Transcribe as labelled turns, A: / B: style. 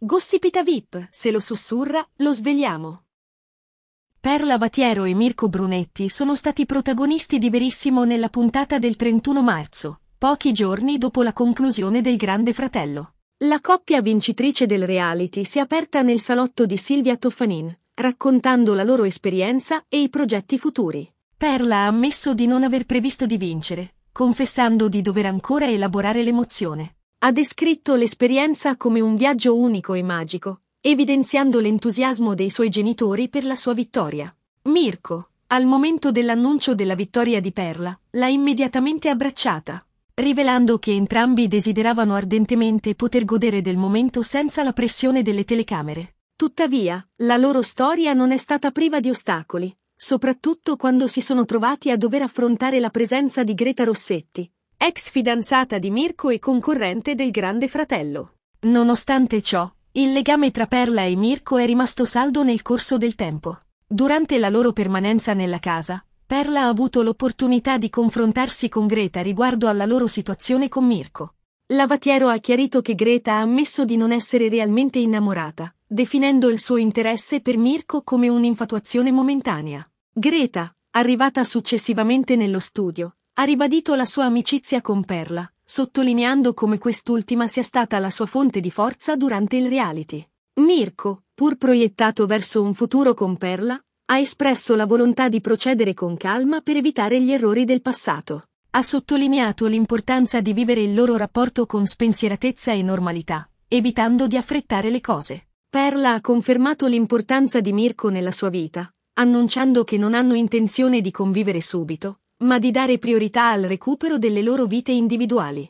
A: Gossipita VIP, se lo sussurra, lo svegliamo. Perla Vatiero e Mirko Brunetti sono stati protagonisti di Verissimo nella puntata del 31 marzo, pochi giorni dopo la conclusione del Grande Fratello. La coppia vincitrice del reality si è aperta nel salotto di Silvia Toffanin, raccontando la loro esperienza e i progetti futuri. Perla ha ammesso di non aver previsto di vincere, confessando di dover ancora elaborare l'emozione. Ha descritto l'esperienza come un viaggio unico e magico, evidenziando l'entusiasmo dei suoi genitori per la sua vittoria. Mirko, al momento dell'annuncio della vittoria di Perla, l'ha immediatamente abbracciata, rivelando che entrambi desideravano ardentemente poter godere del momento senza la pressione delle telecamere. Tuttavia, la loro storia non è stata priva di ostacoli, soprattutto quando si sono trovati a dover affrontare la presenza di Greta Rossetti, ex fidanzata di Mirko e concorrente del Grande Fratello. Nonostante ciò, il legame tra Perla e Mirko è rimasto saldo nel corso del tempo. Durante la loro permanenza nella casa, Perla ha avuto l'opportunità di confrontarsi con Greta riguardo alla loro situazione con Mirko. Lavatiero ha chiarito che Greta ha ammesso di non essere realmente innamorata, definendo il suo interesse per Mirko come un'infatuazione momentanea. Greta, arrivata successivamente nello studio, ha ribadito la sua amicizia con Perla, sottolineando come quest'ultima sia stata la sua fonte di forza durante il reality. Mirko, pur proiettato verso un futuro con Perla, ha espresso la volontà di procedere con calma per evitare gli errori del passato. Ha sottolineato l'importanza di vivere il loro rapporto con spensieratezza e normalità, evitando di affrettare le cose. Perla ha confermato l'importanza di Mirko nella sua vita, annunciando che non hanno intenzione di convivere subito, ma di dare priorità al recupero delle loro vite individuali.